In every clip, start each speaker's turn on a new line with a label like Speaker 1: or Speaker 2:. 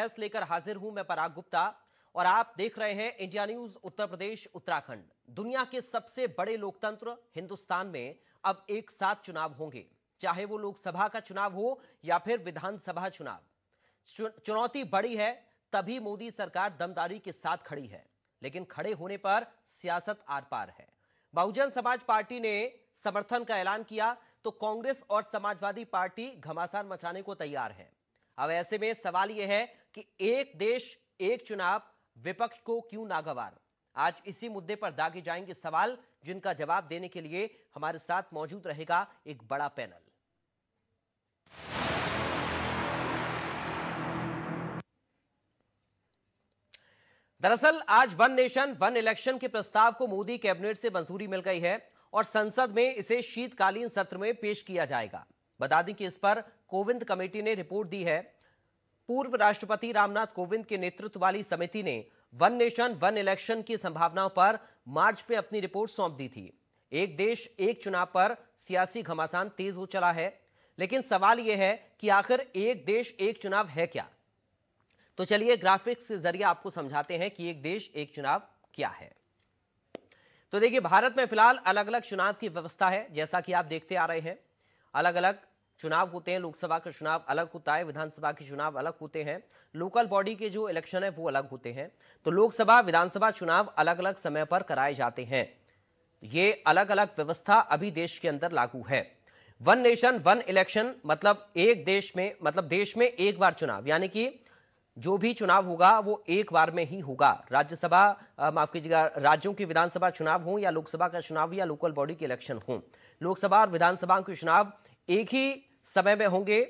Speaker 1: बहस लेकर हाजिर हूं मैं पराग गुप्ता और आप देख रहे हैं इंडिया न्यूज उत्तर प्रदेश उत्तराखंड दुनिया के सबसे बड़े लोकतंत्र हिंदुस्तान में अब एक साथ चुनाव होंगे चाहे वो लोकसभा का चुनाव हो या फिर विधानसभा चुनाव चुनौती बड़ी है तभी मोदी सरकार दमदारी के साथ खड़ी है लेकिन खड़े होने पर सियासत आर पार है बहुजन समाज पार्टी ने समर्थन का ऐलान किया तो कांग्रेस और समाजवादी पार्टी घमासान मचाने को तैयार है अब ऐसे में सवाल यह है कि एक देश एक चुनाव विपक्ष को क्यों नागवार आज इसी मुद्दे पर दागे जाएंगे सवाल जिनका जवाब देने के लिए हमारे साथ मौजूद रहेगा एक बड़ा पैनल दरअसल आज वन नेशन वन इलेक्शन के प्रस्ताव को मोदी कैबिनेट से मंजूरी मिल गई है और संसद में इसे शीतकालीन सत्र में पेश किया जाएगा बता दें कि इस पर कोविंद कमेटी ने रिपोर्ट दी है पूर्व राष्ट्रपति रामनाथ कोविंद के नेतृत्व वाली समिति ने वन नेशन वन इलेक्शन की संभावनाओं पर मार्च में अपनी रिपोर्ट सौंप दी थी एक देश एक चुनाव पर सियासी घमासान तेज हो चला है लेकिन सवाल यह है कि आखिर एक देश एक चुनाव है क्या तो चलिए ग्राफिक्स के जरिए आपको समझाते हैं कि एक देश एक चुनाव क्या है तो देखिए भारत में फिलहाल अलग अलग चुनाव की व्यवस्था है जैसा कि आप देखते आ रहे हैं अलग अलग चुनाव होते हैं लोकसभा का चुनाव अलग होता है विधानसभा के चुनाव अलग होते हैं लोकल बॉडी के जो इलेक्शन है वो अलग होते हैं तो लोकसभा विधानसभा चुनाव अलग अलग समय पर कराए जाते हैं ये अलग अलग व्यवस्था अभी देश के अंदर लागू है वन नेशन वन इलेक्शन मतलब एक देश में मतलब देश में एक बार चुनाव यानी कि जो भी चुनाव होगा वो एक बार में ही होगा राज्यसभा माफ कीजिएगा राज्यों की विधानसभा चुनाव हो या लोकसभा का चुनाव या लोकल बॉडी के इलेक्शन हो लोकसभा और विधानसभा के चुनाव एक ही समय में होंगे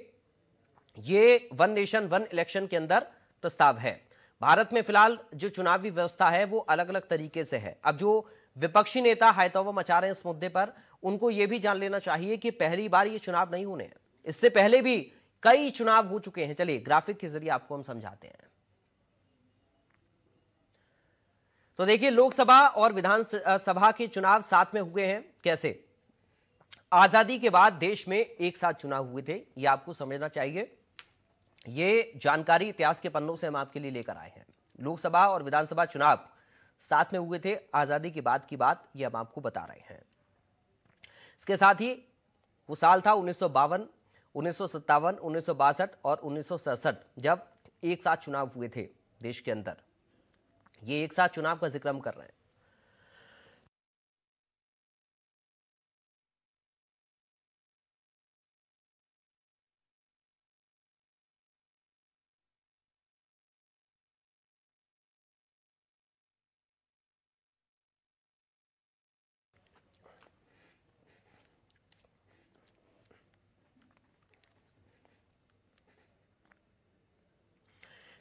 Speaker 1: ये वन नेशन वन इलेक्शन के अंदर प्रस्ताव है भारत में फिलहाल जो चुनावी व्यवस्था है वो अलग अलग तरीके से है अब जो विपक्षी नेता हायतौबा मचा रहे हैं इस मुद्दे पर उनको ये भी जान लेना चाहिए कि पहली बार ये चुनाव नहीं होने हैं इससे पहले भी कई चुनाव हो चुके हैं चलिए ग्राफिक के जरिए आपको हम समझाते हैं तो देखिए लोकसभा और विधानसभा के चुनाव साथ में हुए हैं कैसे आजादी के बाद देश में एक साथ चुनाव हुए थे ये आपको समझना चाहिए ये जानकारी इतिहास के पन्नों से हम आपके लिए लेकर आए हैं लोकसभा और विधानसभा चुनाव साथ में हुए थे आजादी के बाद की बात ये हम आपको बता रहे हैं इसके साथ ही वो साल था उन्नीस सौ बावन उन्नीस सौ सत्तावन उन्नीस सौ बासठ और उन्नीस सौ सड़सठ जब एक साथ चुनाव हुए थे देश के अंदर ये एक साथ चुनाव का जिक्र हम कर रहे हैं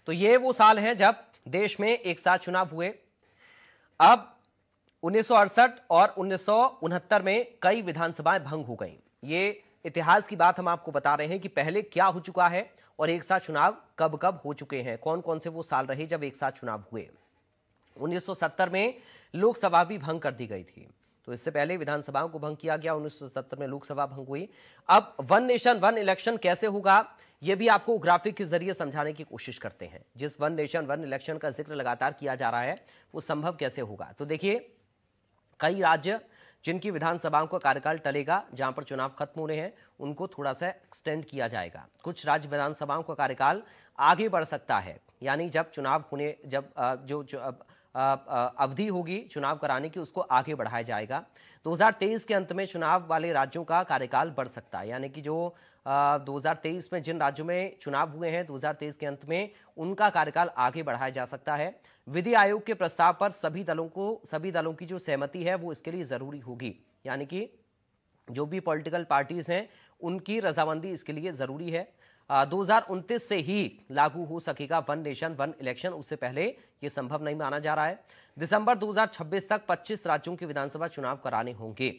Speaker 1: तो ये वो साल हैं जब देश में एक साथ चुनाव हुए अब उन्नीस और उन्नीस में कई विधानसभाएं भंग हो गई ये इतिहास की बात हम आपको बता रहे हैं कि पहले क्या हो चुका है और एक साथ चुनाव कब कब हो चुके हैं कौन कौन से वो साल रहे जब एक साथ चुनाव हुए 1970 में लोकसभा भी भंग कर दी गई थी तो इससे पहले विधानसभाओं को भंग किया गया 1970 में लोकसभा भंग हुई अब वन नेशन वन इलेक्शन कैसे होगा ये भी आपको ग्राफिक के जरिए समझाने की कोशिश करते हैं जिस वन नेशन वन इलेक्शन का जिक्र लगातार किया जा रहा है वो संभव कैसे होगा तो देखिए कई राज्य जिनकी विधानसभाओं का कार्यकाल टलेगा जहां पर चुनाव खत्म होने हैं उनको थोड़ा सा एक्सटेंड किया जाएगा कुछ राज्य विधानसभाओं का कार्यकाल आगे बढ़ सकता है यानी जब चुनाव होने जब जो, जो, जो अवधि होगी चुनाव कराने की उसको आगे बढ़ाया जाएगा 2023 के अंत में चुनाव वाले राज्यों का कार्यकाल बढ़ सकता है यानी कि जो 2023 में जिन राज्यों में चुनाव हुए हैं 2023 के अंत में उनका कार्यकाल आगे बढ़ाया जा सकता है विधि आयोग के प्रस्ताव पर सभी दलों को सभी दलों की जो सहमति है वो इसके लिए ज़रूरी होगी यानी कि जो भी पॉलिटिकल पार्टीज़ हैं उनकी रजामंदी इसके लिए ज़रूरी है दो से ही लागू हो सकेगा वन नेशन वन इलेक्शन उससे पहले ये संभव नहीं माना जा रहा है दिसंबर 2026 तक 25 राज्यों के विधानसभा चुनाव कराने होंगे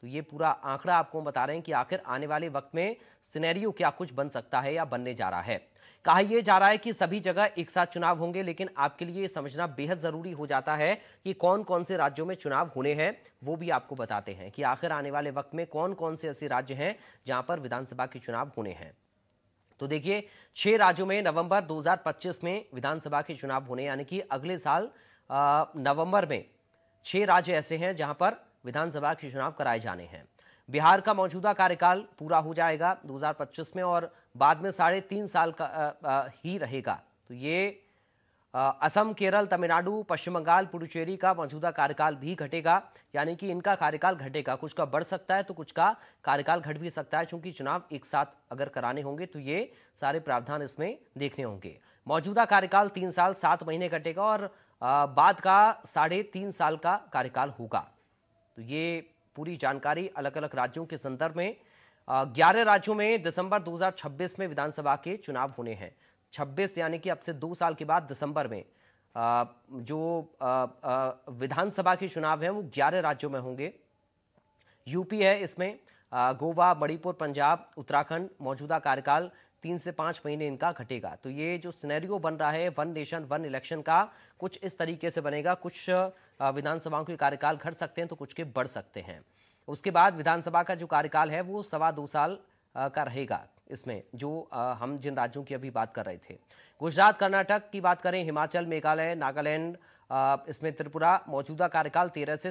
Speaker 1: तो ये पूरा आंकड़ा आपको बता रहे हैं कि आखिर आने वाले वक्त में सिनेरियो क्या कुछ बन सकता है या बनने जा रहा है कहा यह जा रहा है कि सभी जगह एक साथ चुनाव होंगे लेकिन आपके लिए समझना बेहद जरूरी हो जाता है कि कौन कौन से राज्यों में चुनाव होने हैं वो भी आपको बताते हैं कि आखिर आने वाले वक्त में कौन कौन से ऐसे राज्य हैं जहां पर विधानसभा के चुनाव होने हैं तो देखिए छह राज्यों में नवंबर 2025 में विधानसभा के चुनाव होने यानी कि अगले साल नवंबर में छह राज्य ऐसे हैं जहां पर विधानसभा के चुनाव कराए जाने हैं बिहार का मौजूदा कार्यकाल पूरा हो जाएगा 2025 में और बाद में साढ़े तीन साल का आ, आ, ही रहेगा तो ये असम केरल तमिलनाडु पश्चिम बंगाल पुडुचेरी का मौजूदा कार्यकाल भी घटेगा यानी कि इनका कार्यकाल घटेगा कुछ का बढ़ सकता है तो कुछ का कार्यकाल घट भी सकता है क्योंकि चुनाव एक साथ अगर कराने होंगे तो ये सारे प्रावधान इसमें देखने होंगे मौजूदा कार्यकाल तीन साल सात महीने घटेगा और बाद का साढ़े तीन साल का कार्यकाल होगा तो ये पूरी जानकारी अलग अलग राज्यों के संदर्भ में ग्यारह राज्यों में दिसंबर 2026 में विधानसभा के चुनाव होने हैं 26 यानी कि अब से दो साल के बाद दिसंबर में जो विधानसभा के चुनाव हैं वो 11 राज्यों में होंगे यूपी है इसमें गोवा मणिपुर पंजाब उत्तराखंड मौजूदा कार्यकाल तीन से पाँच महीने इनका घटेगा तो ये जो सिनेरियो बन रहा है वन नेशन वन इलेक्शन का कुछ इस तरीके से बनेगा कुछ विधानसभाओं के कार्यकाल घट सकते हैं तो कुछ के बढ़ सकते हैं उसके बाद विधानसभा का जो कार्यकाल है वो सवा दो साल का रहेगा इसमें जो आ, हम जिन राज्यों की अभी बात कर रहे थे गुजरात कर्नाटक की बात करें हिमाचल मेघालय नागालैंड इसमें त्रिपुरा मौजूदा कार्यकाल तेरह से